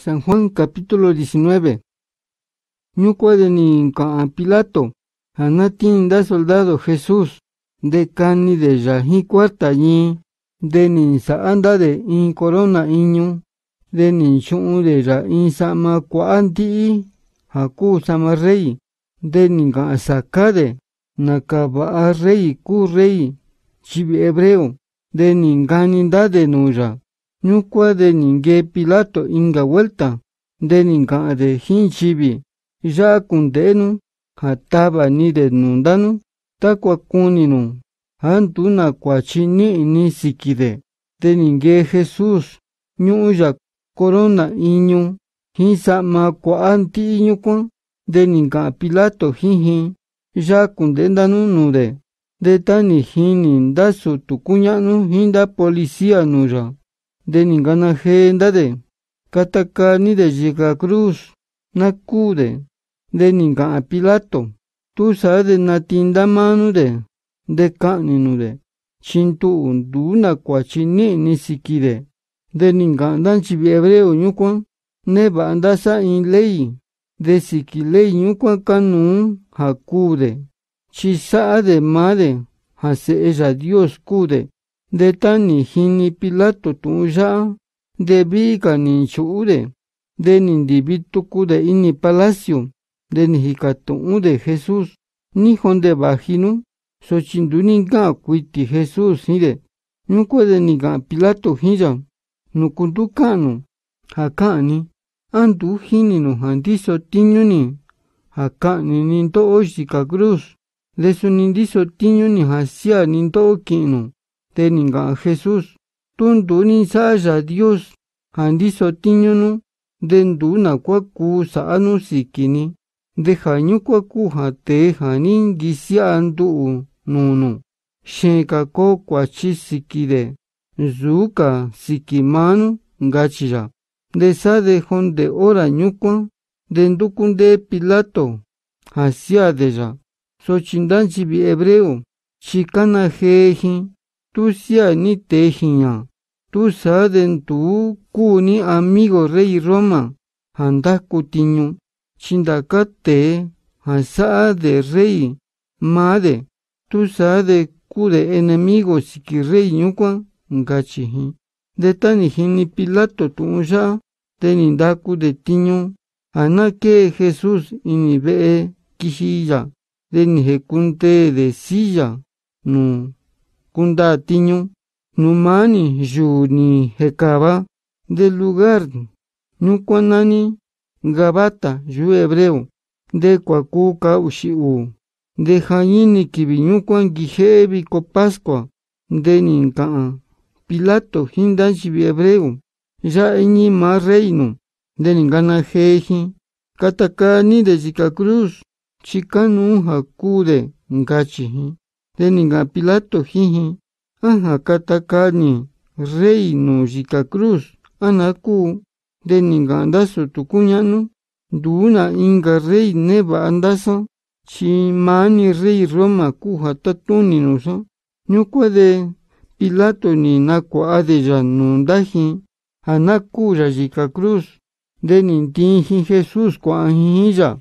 San Juan capítulo 19 No de ni a Pilato, Anatin da soldado Jesús, de cani de Raji cuarta allí, de Ninsa anda de in corona iño, de Ninchun de y sama cuanti, Jacu sama rey, de niga sacade, nakaba a rey, cu rey, chibi hebreo, de da de Nuya. nyukwa de ninge pilato inga welta de ninga de hin chibi ja kunde nu kataba ni de nundanu takwa kuninu antuna kwachi ni ni sikide de ninge jesus nyuja corona inyu hisa ma kwa anti inyu kun de ninga pilato hin hin ja kunde danu nu de de tani tukunya nu hinda policia nuja. de ninguna agenda de NI de llega Cruz, nacude, de Pilato, tú de natinda mano de, de caninude, chintu unduna cuachini ni siquide, de ninguna hebreo ñucuan, ne bandasa in ley, de siquile ñucuan canun jacude, chisa de made, hace ella Dios de tani jini Pilato de nde bí'ika ninchu'úde nde nindivi tukude ini palacio nde nijika tu'únde Jesús níjo bajinu vajinú xochinduníka'an kuiti Jesús jínde nú kuede nika'an Pilato hinja nuku nduka'nu ja ka'ni á ndú jíninu ja ndiso tiñúni ja ka'ni nindo'o xika cruz nde suni ndiso tiñúni ja siá nindo'o ki'nu teninga Jesus tun duni sa ja Dios handi so tinyunu den du na kwa ku sa anu sikini de hanyu kwa ku ha te hanin gisya andu nunu shen ka ko kwa chi sikide zuka sikiman gachira Tusia ni tejiña, tu saden tu ni amigo rey Roma, Sin cutiño, chindacate, hasá de rey, made, tu de de enemigo siki rey ñukwan, gachihi. De tani ni pilato tunja, tenindaku de tiño, que Jesús inibee quisilla. de ni de silla, no. kunda tiñu numani yu ni jekaba de lugar ñukuanani gabata yu hebreo de kuakuka uxi de jaini kibi ñukuan guije viko de ninka'a pilato jinda yivi hebreo ya eñi ma reino de ningana jeji katakani de yika cruz chikanu ja cude gachi. Deninga Pilato jiji Anakatakani katakani rey jicacruz, cruz anaku teninga andaso tukuñanu duuna, inga rey neva andaso, chi rey Roma kuja tatuni Pilato ni nakua ya, nu anaku yika cruz Jesús kua'an